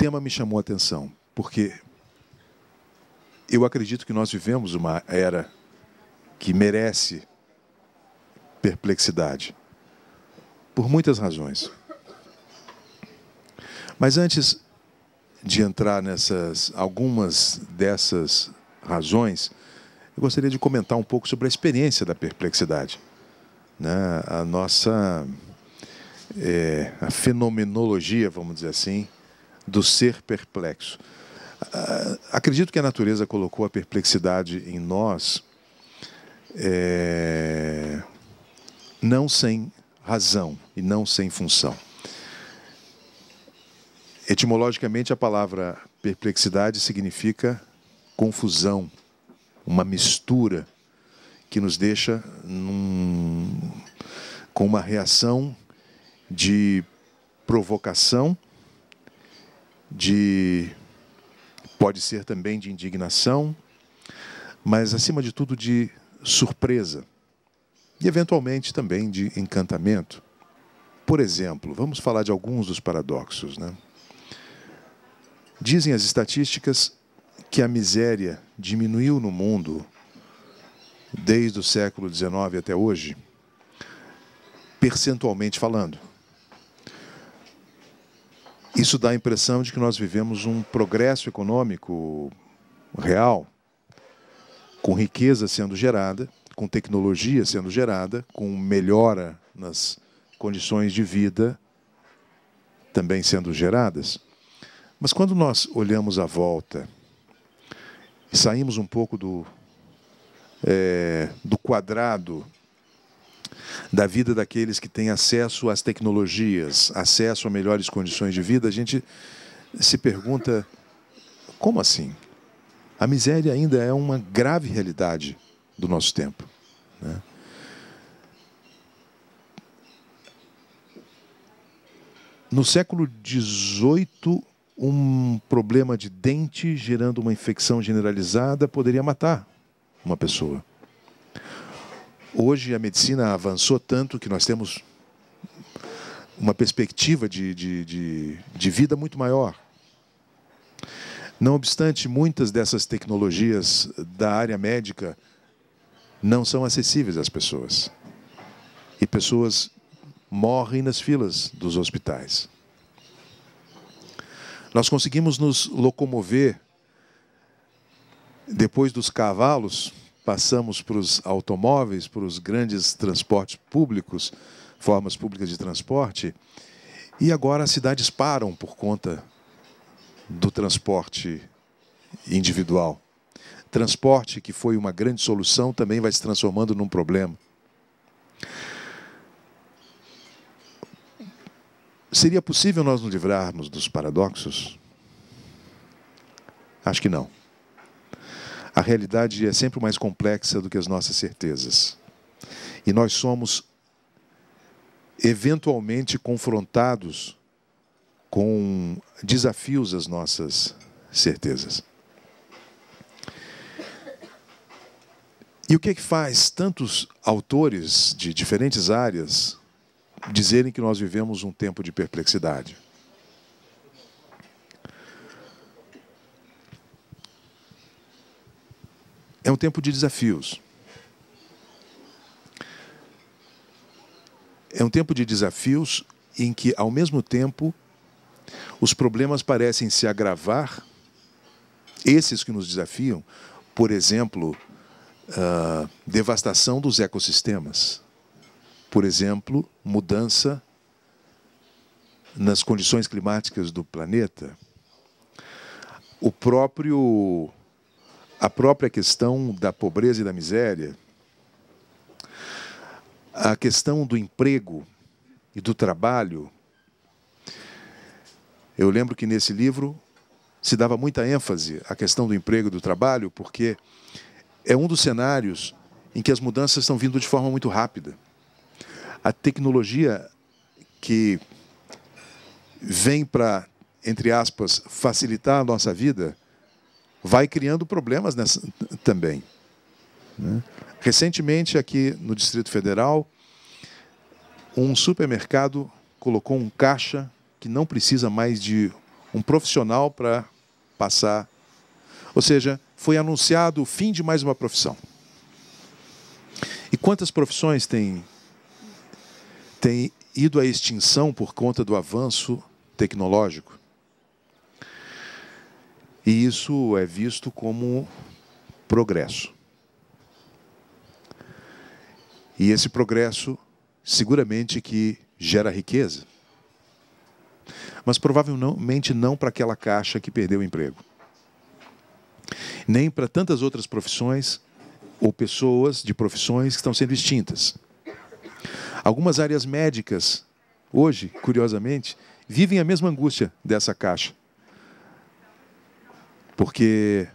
tema me chamou a atenção, porque eu acredito que nós vivemos uma era que merece perplexidade, por muitas razões. Mas antes de entrar nessas algumas dessas razões, eu gostaria de comentar um pouco sobre a experiência da perplexidade, né? a nossa é, a fenomenologia, vamos dizer assim, do ser perplexo. Ah, acredito que a natureza colocou a perplexidade em nós é, não sem razão e não sem função. Etimologicamente, a palavra perplexidade significa confusão, uma mistura que nos deixa num, com uma reação de provocação de pode ser também de indignação, mas acima de tudo de surpresa e eventualmente também de encantamento. Por exemplo, vamos falar de alguns dos paradoxos, né? Dizem as estatísticas que a miséria diminuiu no mundo desde o século XIX até hoje, percentualmente falando. Isso dá a impressão de que nós vivemos um progresso econômico real, com riqueza sendo gerada, com tecnologia sendo gerada, com melhora nas condições de vida também sendo geradas. Mas quando nós olhamos à volta e saímos um pouco do, é, do quadrado da vida daqueles que têm acesso às tecnologias, acesso a melhores condições de vida, a gente se pergunta: como assim? A miséria ainda é uma grave realidade do nosso tempo. Né? No século XVIII, um problema de dente gerando uma infecção generalizada poderia matar uma pessoa. Hoje a medicina avançou tanto que nós temos uma perspectiva de, de, de, de vida muito maior. Não obstante, muitas dessas tecnologias da área médica não são acessíveis às pessoas. E pessoas morrem nas filas dos hospitais. Nós conseguimos nos locomover depois dos cavalos passamos para os automóveis, para os grandes transportes públicos, formas públicas de transporte, e agora as cidades param por conta do transporte individual. Transporte, que foi uma grande solução, também vai se transformando num problema. Seria possível nós nos livrarmos dos paradoxos? Acho que não. A realidade é sempre mais complexa do que as nossas certezas. E nós somos eventualmente confrontados com desafios às nossas certezas. E o que, é que faz tantos autores de diferentes áreas dizerem que nós vivemos um tempo de perplexidade? é um tempo de desafios. É um tempo de desafios em que, ao mesmo tempo, os problemas parecem se agravar, esses que nos desafiam, por exemplo, devastação dos ecossistemas, por exemplo, mudança nas condições climáticas do planeta, o próprio a própria questão da pobreza e da miséria, a questão do emprego e do trabalho. Eu lembro que nesse livro se dava muita ênfase à questão do emprego e do trabalho, porque é um dos cenários em que as mudanças estão vindo de forma muito rápida. A tecnologia que vem para, entre aspas, facilitar a nossa vida vai criando problemas nessa, também. Né? Recentemente, aqui no Distrito Federal, um supermercado colocou um caixa que não precisa mais de um profissional para passar. Ou seja, foi anunciado o fim de mais uma profissão. E quantas profissões têm, têm ido à extinção por conta do avanço tecnológico? E isso é visto como progresso. E esse progresso seguramente que gera riqueza, mas provavelmente não para aquela caixa que perdeu o emprego. Nem para tantas outras profissões ou pessoas de profissões que estão sendo extintas. Algumas áreas médicas, hoje, curiosamente, vivem a mesma angústia dessa caixa porque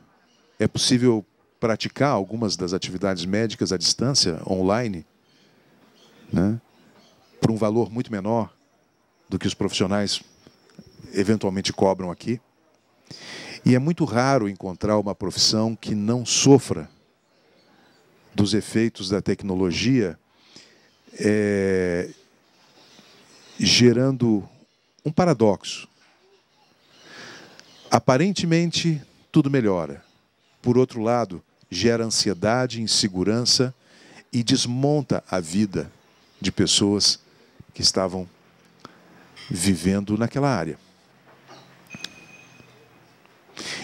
é possível praticar algumas das atividades médicas à distância, online, né, por um valor muito menor do que os profissionais eventualmente cobram aqui. E é muito raro encontrar uma profissão que não sofra dos efeitos da tecnologia, é, gerando um paradoxo. Aparentemente, tudo melhora. Por outro lado, gera ansiedade, insegurança e desmonta a vida de pessoas que estavam vivendo naquela área.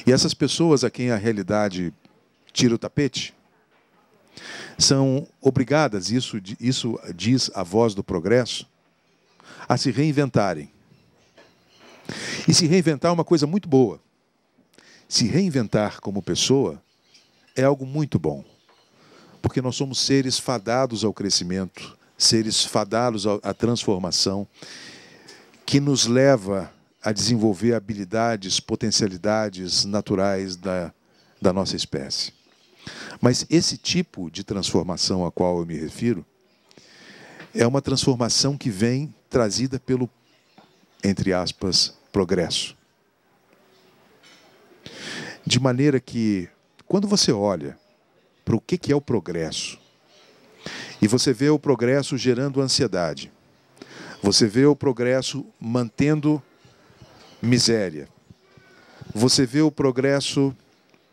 E essas pessoas a quem a realidade tira o tapete são obrigadas, isso, isso diz a voz do progresso, a se reinventarem. E se reinventar é uma coisa muito boa se reinventar como pessoa é algo muito bom, porque nós somos seres fadados ao crescimento, seres fadados à transformação, que nos leva a desenvolver habilidades, potencialidades naturais da, da nossa espécie. Mas esse tipo de transformação a qual eu me refiro é uma transformação que vem trazida pelo, entre aspas, progresso. De maneira que, quando você olha para o que, é o progresso, e você vê o progresso gerando ansiedade, você vê o progresso mantendo miséria, você vê o progresso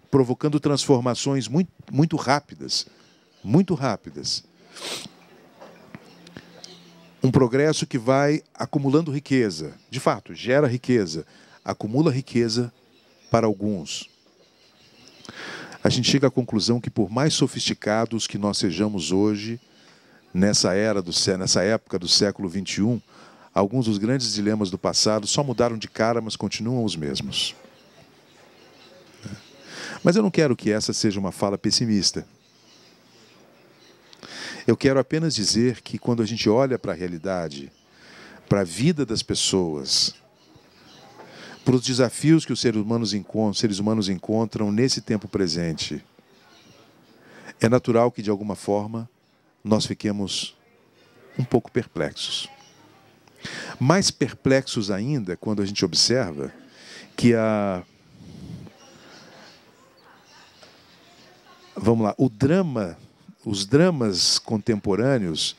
provocando transformações muito, muito rápidas muito rápidas. Um progresso que vai acumulando riqueza. De fato, gera riqueza, acumula riqueza para alguns a gente chega à conclusão que, por mais sofisticados que nós sejamos hoje, nessa era do nessa época do século 21, alguns dos grandes dilemas do passado só mudaram de cara, mas continuam os mesmos. Mas eu não quero que essa seja uma fala pessimista. Eu quero apenas dizer que quando a gente olha para a realidade, para a vida das pessoas, para os desafios que os seres humanos, seres humanos encontram nesse tempo presente. É natural que, de alguma forma, nós fiquemos um pouco perplexos. Mais perplexos ainda quando a gente observa que a. Vamos lá, o drama, os dramas contemporâneos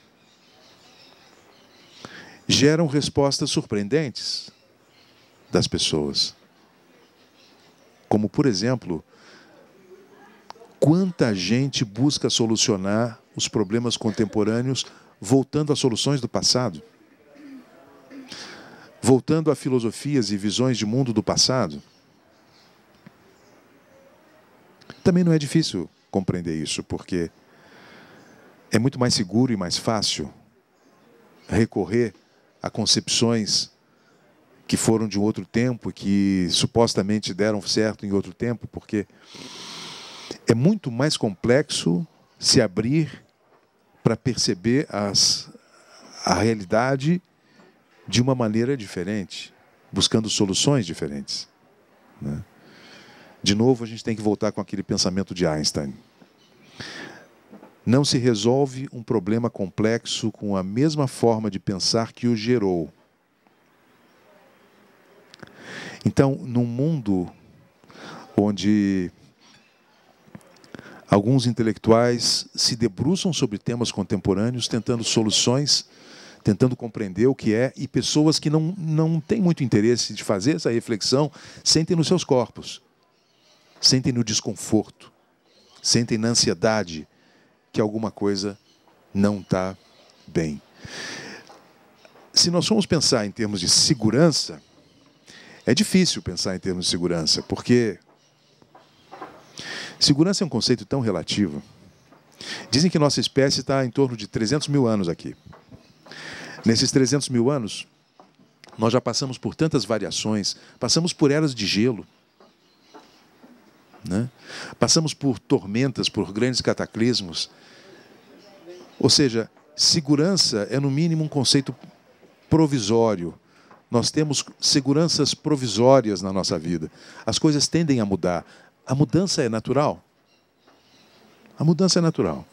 geram respostas surpreendentes das pessoas. Como, por exemplo, quanta gente busca solucionar os problemas contemporâneos voltando às soluções do passado, voltando a filosofias e visões de mundo do passado. Também não é difícil compreender isso, porque é muito mais seguro e mais fácil recorrer a concepções que foram de um outro tempo, que supostamente deram certo em outro tempo, porque é muito mais complexo se abrir para perceber as, a realidade de uma maneira diferente, buscando soluções diferentes. Né? De novo, a gente tem que voltar com aquele pensamento de Einstein. Não se resolve um problema complexo com a mesma forma de pensar que o gerou. Então, num mundo onde alguns intelectuais se debruçam sobre temas contemporâneos, tentando soluções, tentando compreender o que é, e pessoas que não, não têm muito interesse de fazer essa reflexão sentem nos seus corpos, sentem no desconforto, sentem na ansiedade que alguma coisa não está bem. Se nós formos pensar em termos de segurança, é difícil pensar em termos de segurança, porque segurança é um conceito tão relativo. Dizem que nossa espécie está em torno de 300 mil anos aqui. Nesses 300 mil anos, nós já passamos por tantas variações, passamos por eras de gelo, né? passamos por tormentas, por grandes cataclismos. Ou seja, segurança é, no mínimo, um conceito provisório nós temos seguranças provisórias na nossa vida. As coisas tendem a mudar. A mudança é natural. A mudança é natural.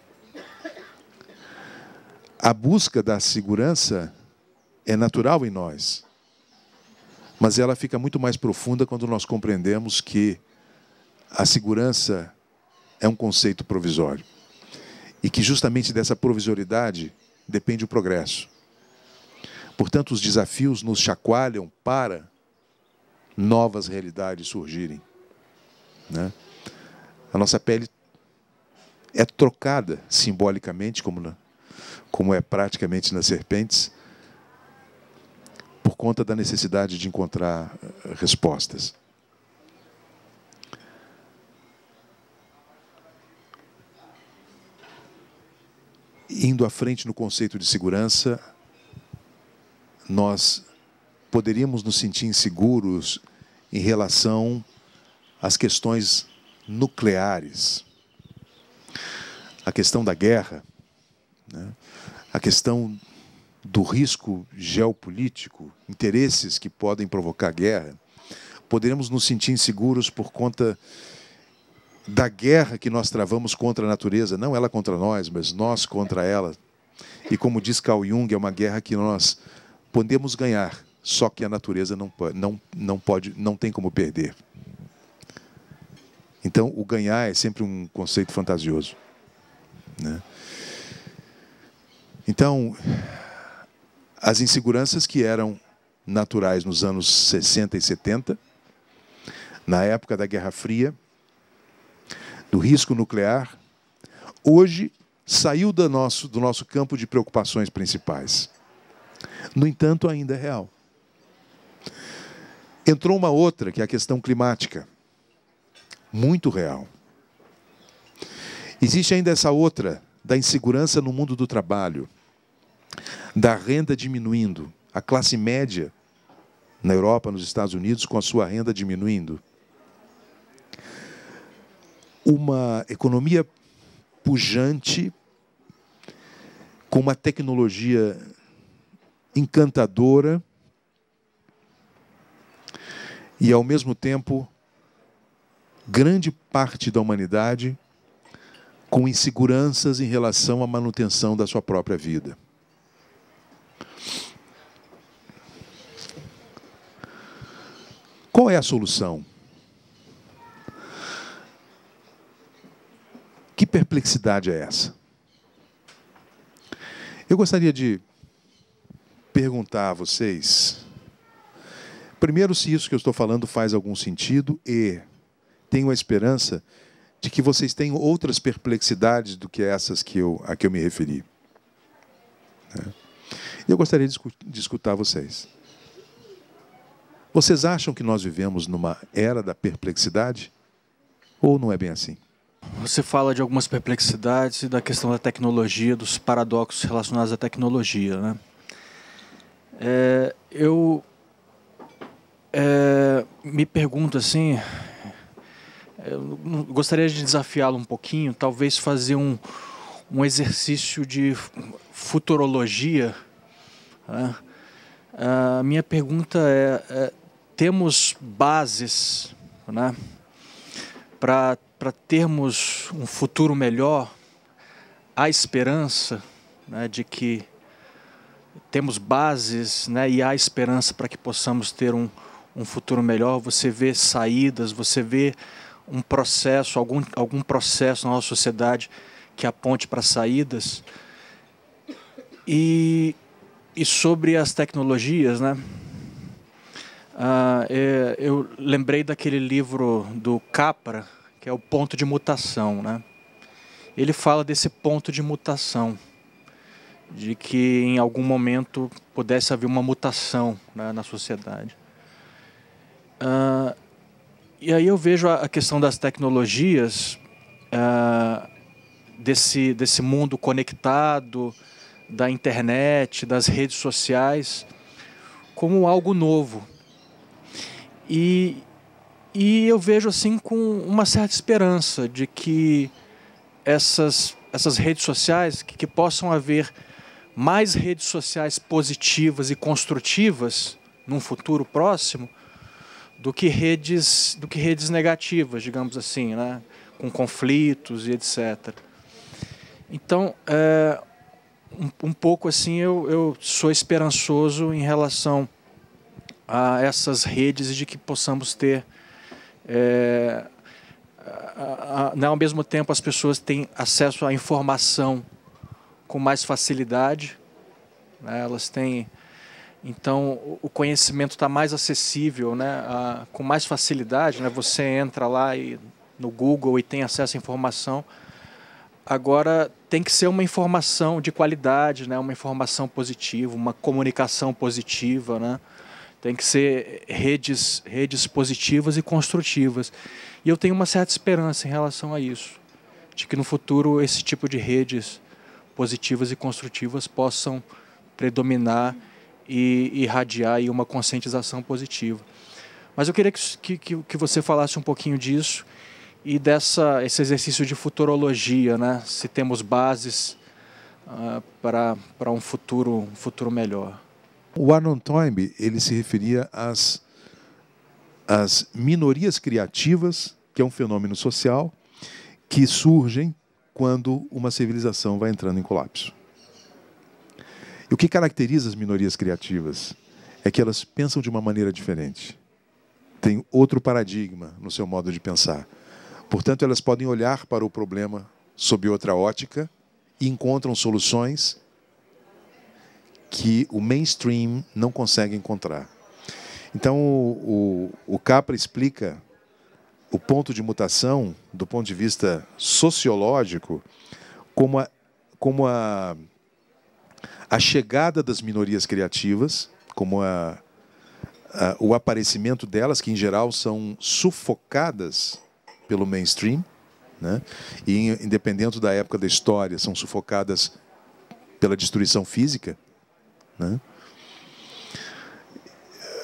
A busca da segurança é natural em nós. Mas ela fica muito mais profunda quando nós compreendemos que a segurança é um conceito provisório. E que justamente dessa provisoriedade depende o progresso. Portanto, os desafios nos chacoalham para novas realidades surgirem. Né? A nossa pele é trocada simbolicamente, como, na, como é praticamente nas serpentes, por conta da necessidade de encontrar eh, respostas. Indo à frente no conceito de segurança, nós poderíamos nos sentir inseguros em relação às questões nucleares. A questão da guerra, né? a questão do risco geopolítico, interesses que podem provocar guerra, Poderíamos nos sentir inseguros por conta da guerra que nós travamos contra a natureza, não ela contra nós, mas nós contra ela. E como diz Carl Jung, é uma guerra que nós Podemos ganhar, só que a natureza não, não, não pode, não tem como perder. Então, o ganhar é sempre um conceito fantasioso. Né? Então, as inseguranças que eram naturais nos anos 60 e 70, na época da Guerra Fria, do risco nuclear, hoje saiu do nosso, do nosso campo de preocupações principais. No entanto, ainda é real. Entrou uma outra, que é a questão climática. Muito real. Existe ainda essa outra, da insegurança no mundo do trabalho, da renda diminuindo, a classe média na Europa, nos Estados Unidos, com a sua renda diminuindo. Uma economia pujante, com uma tecnologia encantadora e, ao mesmo tempo, grande parte da humanidade com inseguranças em relação à manutenção da sua própria vida. Qual é a solução? Que perplexidade é essa? Eu gostaria de perguntar a vocês, primeiro, se isso que eu estou falando faz algum sentido e tenho a esperança de que vocês tenham outras perplexidades do que essas que eu, a que eu me referi. Né? Eu gostaria de escutar vocês. Vocês acham que nós vivemos numa era da perplexidade? Ou não é bem assim? Você fala de algumas perplexidades e da questão da tecnologia, dos paradoxos relacionados à tecnologia, né? É, eu é, me pergunto assim, gostaria de desafiá-lo um pouquinho, talvez fazer um, um exercício de futurologia. Né? A minha pergunta é, é temos bases né, para termos um futuro melhor? Há esperança né, de que temos bases né, e há esperança para que possamos ter um, um futuro melhor. Você vê saídas, você vê um processo, algum, algum processo na nossa sociedade que aponte para saídas. E, e sobre as tecnologias, né? Ah, é, eu lembrei daquele livro do Capra, que é o ponto de mutação, né? Ele fala desse ponto de mutação de que em algum momento pudesse haver uma mutação né, na sociedade. Uh, e aí eu vejo a, questão das tecnologias, uh, desse, desse mundo conectado, da internet, das redes sociais, como algo novo. E, e eu vejo assim com uma certa esperança de que essas, essas redes sociais, que, que possam haver mais redes sociais positivas e construtivas num futuro próximo do que redes do que redes negativas, digamos assim, né? com conflitos e etc. Então, é, um, um, pouco assim, eu, eu sou esperançoso em relação a essas redes de que possamos ter é, a, a, a, né, ao mesmo tempo as pessoas têm acesso à informação com mais facilidade. Né? Elas têm, então, o conhecimento está mais acessível, né? Ah, com mais facilidade. Né? Você entra lá e, no Google e tem acesso à informação. Agora, tem que ser uma informação de qualidade, né? uma informação positiva, uma comunicação positiva. Né? Tem que ser redes, redes positivas e construtivas. E eu tenho uma certa esperança em relação a isso, de que no futuro esse tipo de redes positivas e construtivas possam predominar e irradiar uma conscientização positiva. Mas eu queria que, que, que você falasse um pouquinho disso e dessa esse exercício de futurologia, né? Se temos bases uh, para para um futuro um futuro melhor. O Arnon Toynbee ele se referia às às minorias criativas, que é um fenômeno social que surgem quando uma civilização vai entrando em colapso. E o que caracteriza as minorias criativas é que elas pensam de uma maneira diferente. Tem outro paradigma no seu modo de pensar. Portanto, elas podem olhar para o problema sob outra ótica e encontram soluções que o mainstream não consegue encontrar. Então, o, o Capra explica o ponto de mutação do ponto de vista sociológico como a, como a, a chegada das minorias criativas, como a, a, o aparecimento delas, que em geral são sufocadas pelo mainstream, né? e independente da época da história, são sufocadas pela destruição física. Né?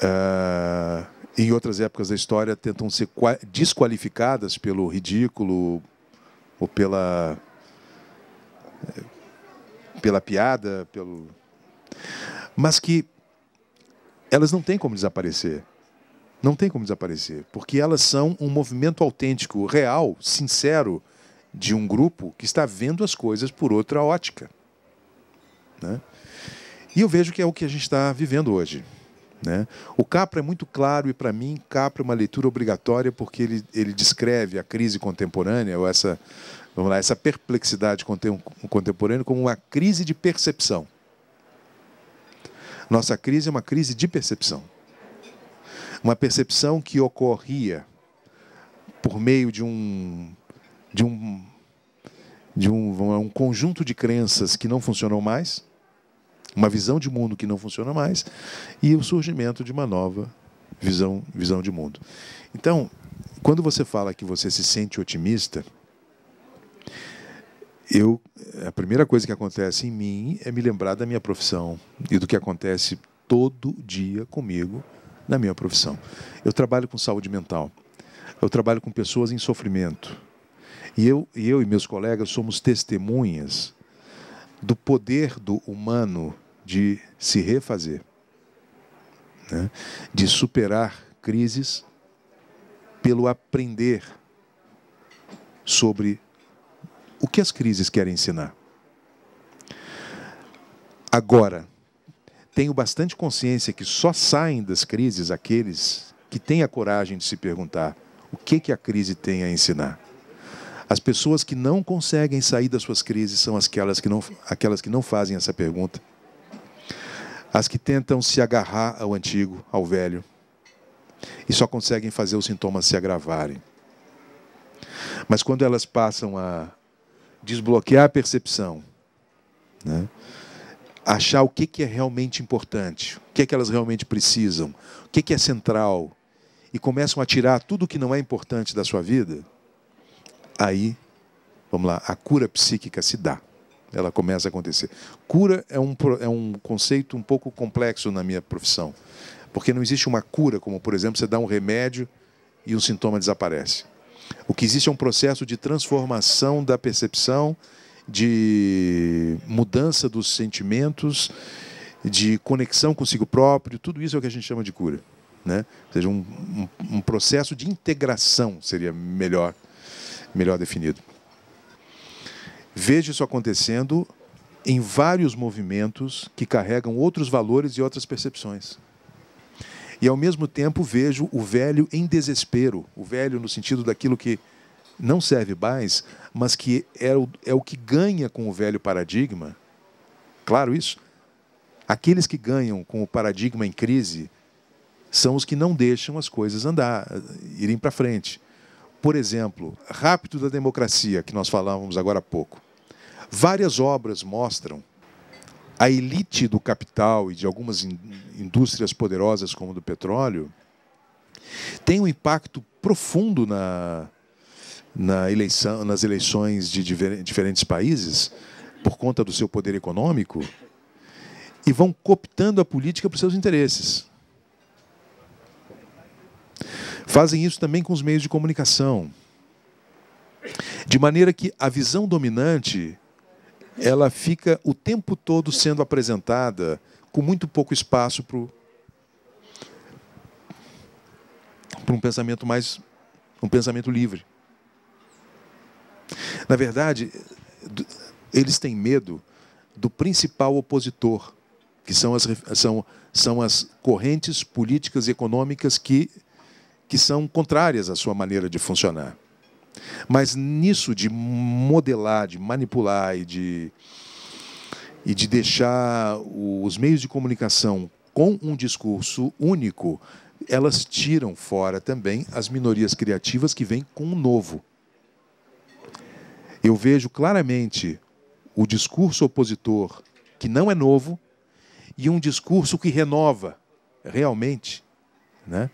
Uh em outras épocas da história tentam ser desqualificadas pelo ridículo ou pela eh, pela piada, pelo mas que elas não têm como desaparecer. Não tem como desaparecer, porque elas são um movimento autêntico, real, sincero de um grupo que está vendo as coisas por outra ótica. Né? E eu vejo que é o que a gente está vivendo hoje. Né? O Capra é muito claro e, para mim, Capra é uma leitura obrigatória porque ele, ele descreve a crise contemporânea ou essa, vamos lá, essa perplexidade contemporânea como uma crise de percepção. Nossa crise é uma crise de percepção. Uma percepção que ocorria por meio de um, de um, de um, um conjunto de crenças que não funcionou mais uma visão de mundo que não funciona mais e o surgimento de uma nova visão, visão de mundo. Então, quando você fala que você se sente otimista, eu a primeira coisa que acontece em mim é me lembrar da minha profissão e do que acontece todo dia comigo na minha profissão. Eu trabalho com saúde mental. Eu trabalho com pessoas em sofrimento. E eu, eu e meus colegas somos testemunhas do poder do humano de se refazer, né? de superar crises pelo aprender sobre o que as crises querem ensinar. Agora, tenho bastante consciência que só saem das crises aqueles que têm a coragem de se perguntar o que, que a crise tem a ensinar. As pessoas que não conseguem sair das suas crises são aquelas que não, aquelas que não fazem essa pergunta as que tentam se agarrar ao antigo, ao velho, e só conseguem fazer os sintomas se agravarem. Mas quando elas passam a desbloquear a percepção, né, achar o que é realmente importante, o que é que elas realmente precisam, o que é central, e começam a tirar tudo o que não é importante da sua vida, aí, vamos lá, a cura psíquica se dá ela começa a acontecer. Cura é um, é um conceito um pouco complexo na minha profissão, porque não existe uma cura, como, por exemplo, você dá um remédio e um sintoma desaparece. O que existe é um processo de transformação da percepção, de mudança dos sentimentos, de conexão consigo próprio, tudo isso é o que a gente chama de cura. Né? Ou seja, um, um, um processo de integração seria melhor, melhor definido. Vejo isso acontecendo em vários movimentos que carregam outros valores e outras percepções. E ao mesmo tempo vejo o velho em desespero, o velho no sentido daquilo que não serve mais, mas que é o, é o que ganha com o velho paradigma. Claro isso. Aqueles que ganham com o paradigma em crise são os que não deixam as coisas andar, irem para frente. Por exemplo, Rápido da Democracia, que nós falávamos agora há pouco. Várias obras mostram a elite do capital e de algumas indústrias poderosas, como do petróleo, tem um impacto profundo na, na eleição, nas eleições de diferentes países, por conta do seu poder econômico, e vão cooptando a política para os seus interesses. Fazem isso também com os meios de comunicação. De maneira que a visão dominante ela fica o tempo todo sendo apresentada com muito pouco espaço para um pensamento mais um pensamento livre. Na verdade, eles têm medo do principal opositor, que são as, são, são as correntes políticas e econômicas que que são contrárias à sua maneira de funcionar. Mas nisso de modelar, de manipular e de, e de deixar os meios de comunicação com um discurso único, elas tiram fora também as minorias criativas que vêm com o novo. Eu vejo claramente o discurso opositor, que não é novo, e um discurso que renova realmente. Né?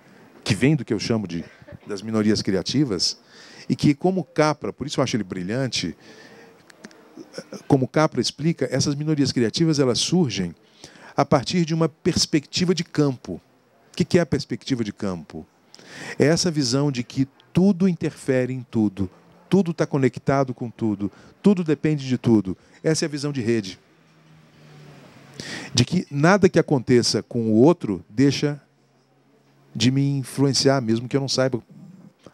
que vem do que eu chamo de das minorias criativas, e que, como Capra, por isso eu acho ele brilhante, como Capra explica, essas minorias criativas elas surgem a partir de uma perspectiva de campo. O que é a perspectiva de campo? É essa visão de que tudo interfere em tudo, tudo está conectado com tudo, tudo depende de tudo. Essa é a visão de rede. De que nada que aconteça com o outro deixa de me influenciar, mesmo que eu não saiba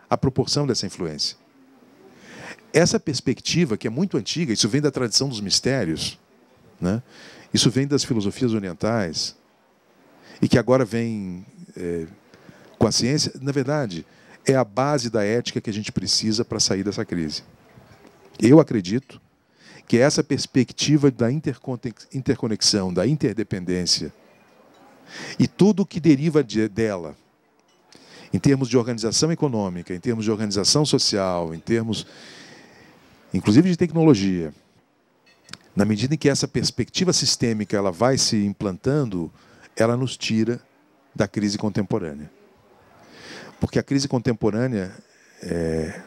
a proporção dessa influência. Essa perspectiva, que é muito antiga, isso vem da tradição dos mistérios, né? isso vem das filosofias orientais, e que agora vem é, com a ciência, na verdade, é a base da ética que a gente precisa para sair dessa crise. Eu acredito que essa perspectiva da interconexão, da interdependência e tudo o que deriva dela, em termos de organização econômica, em termos de organização social, em termos, inclusive, de tecnologia. Na medida em que essa perspectiva sistêmica ela vai se implantando, ela nos tira da crise contemporânea. Porque a crise contemporânea é,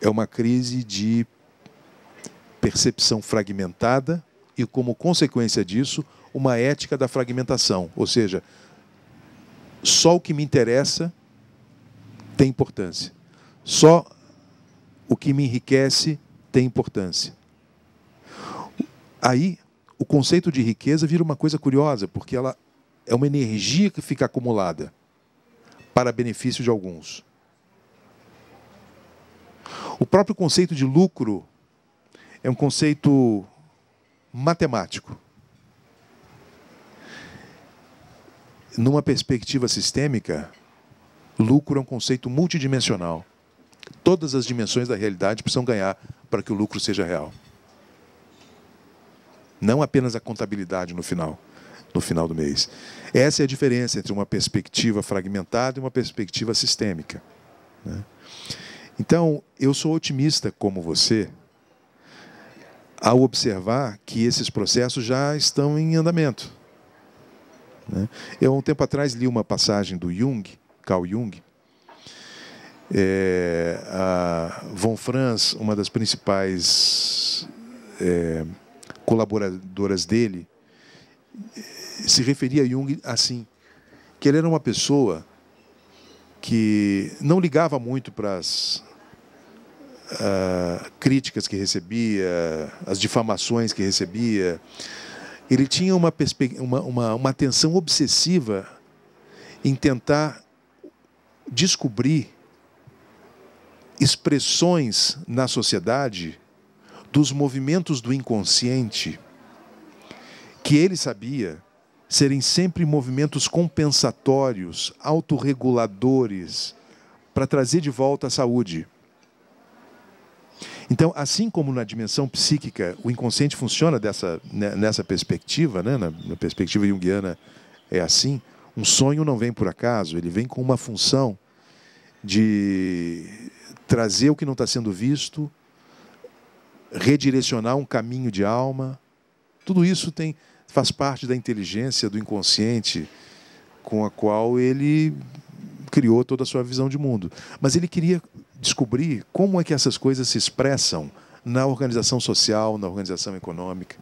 é uma crise de percepção fragmentada e, como consequência disso, uma ética da fragmentação. Ou seja, só o que me interessa tem importância. Só o que me enriquece tem importância. Aí, o conceito de riqueza vira uma coisa curiosa, porque ela é uma energia que fica acumulada para benefício de alguns. O próprio conceito de lucro é um conceito matemático. Numa perspectiva sistêmica, Lucro é um conceito multidimensional. Todas as dimensões da realidade precisam ganhar para que o lucro seja real. Não apenas a contabilidade no final, no final do mês. Essa é a diferença entre uma perspectiva fragmentada e uma perspectiva sistêmica. Né? Então, eu sou otimista como você ao observar que esses processos já estão em andamento. Né? Eu, um tempo atrás, li uma passagem do Jung Carl Jung. É, a Von Franz, uma das principais é, colaboradoras dele, se referia a Jung assim, que ele era uma pessoa que não ligava muito para as críticas que recebia, as difamações que recebia. Ele tinha uma, uma, uma, uma atenção obsessiva em tentar descobrir expressões na sociedade dos movimentos do inconsciente que ele sabia serem sempre movimentos compensatórios, autorreguladores, para trazer de volta a saúde. Então, assim como na dimensão psíquica, o inconsciente funciona dessa, né, nessa perspectiva, né? na, na perspectiva junguiana é assim, um sonho não vem por acaso, ele vem com uma função de trazer o que não está sendo visto, redirecionar um caminho de alma. Tudo isso tem, faz parte da inteligência do inconsciente com a qual ele criou toda a sua visão de mundo. Mas ele queria descobrir como é que essas coisas se expressam na organização social, na organização econômica.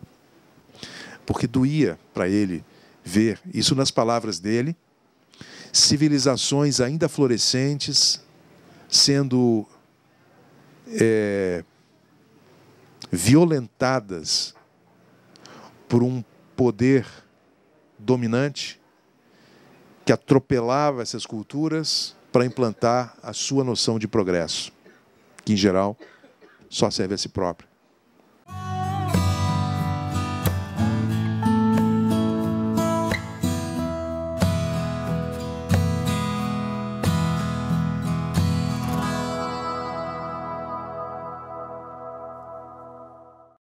Porque doía para ele ver, isso nas palavras dele, civilizações ainda florescentes sendo é, violentadas por um poder dominante que atropelava essas culturas para implantar a sua noção de progresso, que em geral só serve a si próprio.